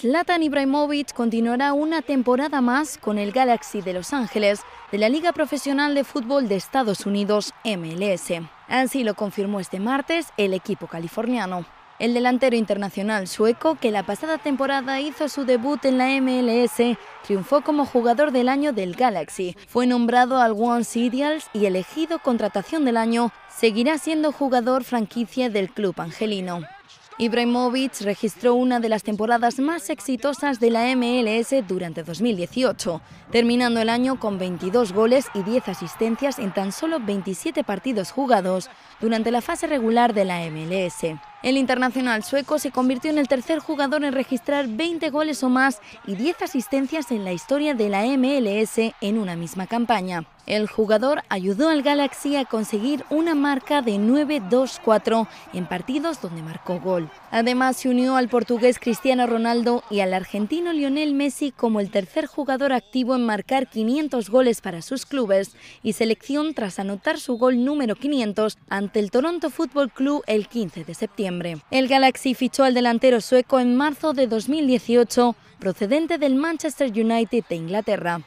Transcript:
Zlatan Ibrahimovic continuará una temporada más con el Galaxy de Los Ángeles de la Liga Profesional de Fútbol de Estados Unidos, MLS. Así lo confirmó este martes el equipo californiano. El delantero internacional sueco, que la pasada temporada hizo su debut en la MLS, triunfó como jugador del año del Galaxy. Fue nombrado al Once Ideals y elegido contratación del año. Seguirá siendo jugador franquicia del club angelino. Ibrahimovic registró una de las temporadas más exitosas de la MLS durante 2018, terminando el año con 22 goles y 10 asistencias en tan solo 27 partidos jugados durante la fase regular de la MLS. El internacional sueco se convirtió en el tercer jugador en registrar 20 goles o más y 10 asistencias en la historia de la MLS en una misma campaña. El jugador ayudó al Galaxy a conseguir una marca de 9-2-4 en partidos donde marcó gol. Además, se unió al portugués Cristiano Ronaldo y al argentino Lionel Messi como el tercer jugador activo en marcar 500 goles para sus clubes y selección tras anotar su gol número 500 ante el Toronto Football Club el 15 de septiembre. El Galaxy fichó al delantero sueco en marzo de 2018, procedente del Manchester United de Inglaterra.